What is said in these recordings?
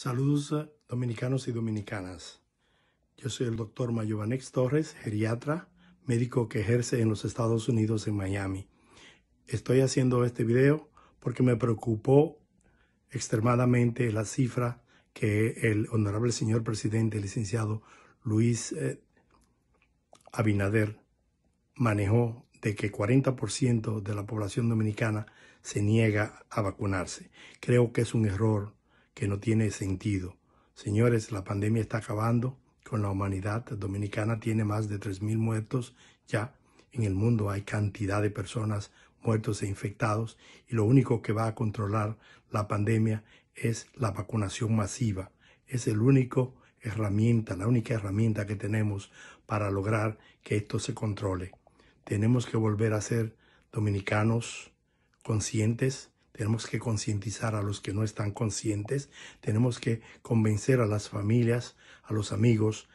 Saludos dominicanos y dominicanas. Yo soy el doctor Mayovanex Torres, geriatra, médico que ejerce en los Estados Unidos en Miami. Estoy haciendo este video porque me preocupó extremadamente la cifra que el honorable señor presidente, licenciado Luis eh, Abinader, manejó de que 40% de la población dominicana se niega a vacunarse. Creo que es un error que no tiene sentido. Señores, la pandemia está acabando con la humanidad. Dominicana tiene más de 3.000 muertos ya. En el mundo hay cantidad de personas muertos e infectados y lo único que va a controlar la pandemia es la vacunación masiva. Es el único herramienta, la única herramienta que tenemos para lograr que esto se controle. Tenemos que volver a ser dominicanos conscientes, tenemos que concientizar a los que no están conscientes, tenemos que convencer a las familias, a los amigos,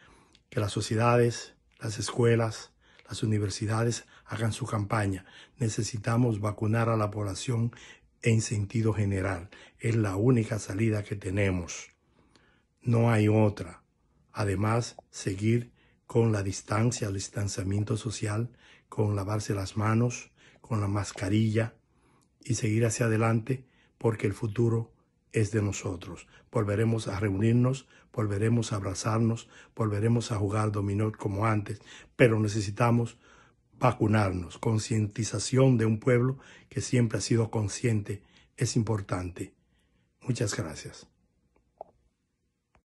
que las sociedades, las escuelas, las universidades hagan su campaña. Necesitamos vacunar a la población en sentido general. Es la única salida que tenemos. No hay otra. Además, seguir con la distancia, el distanciamiento social, con lavarse las manos, con la mascarilla, y seguir hacia adelante porque el futuro es de nosotros. Volveremos a reunirnos, volveremos a abrazarnos, volveremos a jugar dominó como antes, pero necesitamos vacunarnos. Concientización de un pueblo que siempre ha sido consciente es importante. Muchas gracias.